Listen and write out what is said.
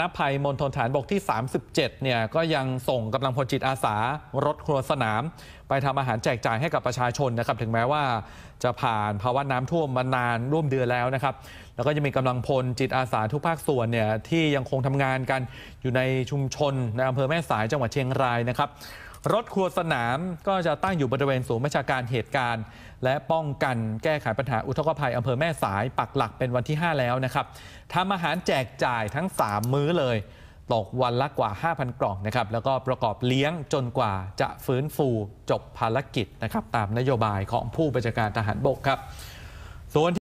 นภัยมณฑลฐานบกที่ 37 เนี่ยก็ยังส่งกำลังพลจิตอาสารถครัวสนาม ไปทำอาหารแจกจ่ายให้กับประชาชนนะครับ ถึงแม้ว่าจะผ่านภาวะน้ำท่วมมานานร่วมเดือนแล้วนะครับ แล้วก็จะมีกำลังพลจิตอาสาทุกภาคส่วนเนี่ยที่ยังคงทำงานกันอยู่ในชุมชนในอำเภอแม่สายจังหวัดเชียงรายนะครับรถครัวสนามก็จะตั้งอยู่บริเวณศูนย์ประชาการเหตุการณ์ และป้องกันแก้ไขปัญหาอุทกภัยอำเภอแม่สายปักหลักเป็นวันที่ 5 แล้วนะครับทำอาหารแจกจ่ายทั้ง 3 มื้อเลยตกวันละกว่า 5,000กล่องนะครับ แล้วก็ประกอบเลี้ยงจนกว่าจะฟื้นฟูจบภารกิจนะครับ ตามนโยบายของผู้บัญชาการทหารบกครับส่วน